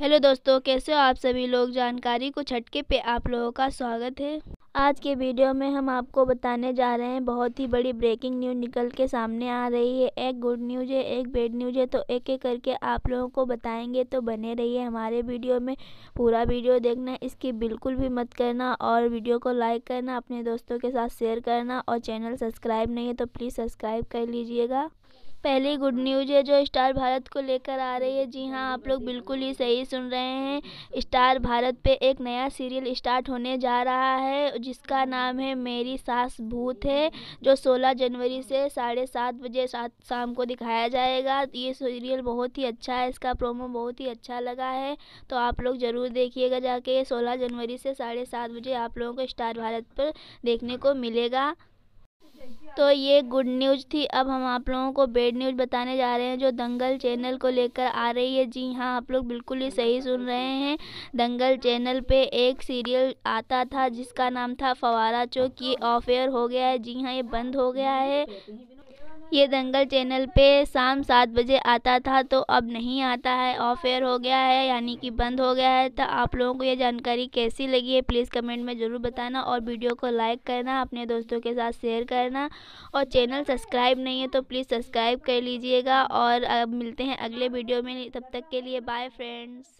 hello दोस्तों कैसे हो आप सभी लोग जानकारी को छटके पे आप लोगों का स्वागत है आज के वीडियो में हम आपको बताने जा रहे हैं बहुत ही बड़ी ब्रेकिंग न्यूज़ निकल के सामने आ रही है एक गुड न्यूज़ है एक बेड न्यूज़ है तो एक एक करके आप लोगों को बताएंगे तो बने रहिए हमारे वीडियो में पूरा वीडियो देखना इसकी बिल्कुल भी मत करना और वीडियो को लाइक करना अपने दोस्तों के साथ शेयर करना और चैनल सब्सक्राइब नहीं है तो प्लीज़ सब्सक्राइब कर लीजिएगा पहली गुड न्यूज़ है जो स्टार भारत को लेकर आ रही है जी हाँ आप लोग बिल्कुल ही सही सुन रहे हैं स्टार भारत पे एक नया सीरियल स्टार्ट होने जा रहा है जिसका नाम है मेरी सास भूत है जो 16 जनवरी से साढ़े सात बजे सात शाम को दिखाया जाएगा ये सीरियल बहुत ही अच्छा है इसका प्रोमो बहुत ही अच्छा लगा है तो आप लोग ज़रूर देखिएगा जाके ये सोलह जनवरी से साढ़े सात बजे आप लोगों को स्टार भारत पर देखने को मिलेगा तो ये गुड न्यूज़ थी अब हम आप लोगों को बेड न्यूज़ बताने जा रहे हैं जो दंगल चैनल को लेकर आ रही है जी हाँ आप लोग बिल्कुल ही सही सुन रहे हैं दंगल चैनल पे एक सीरियल आता था जिसका नाम था फवारा चौक ये ऑफ एयर हो गया है जी हाँ ये बंद हो गया है ये दंगल चैनल पे शाम सात बजे आता था तो अब नहीं आता है ऑफ एयर हो गया है यानी कि बंद हो गया है तो आप लोगों को ये जानकारी कैसी लगी है प्लीज़ कमेंट में ज़रूर बताना और वीडियो को लाइक करना अपने दोस्तों के साथ शेयर करना और चैनल सब्सक्राइब नहीं है तो प्लीज़ सब्सक्राइब कर लीजिएगा और अब मिलते हैं अगले वीडियो में तब तक के लिए बाय फ्रेंड्स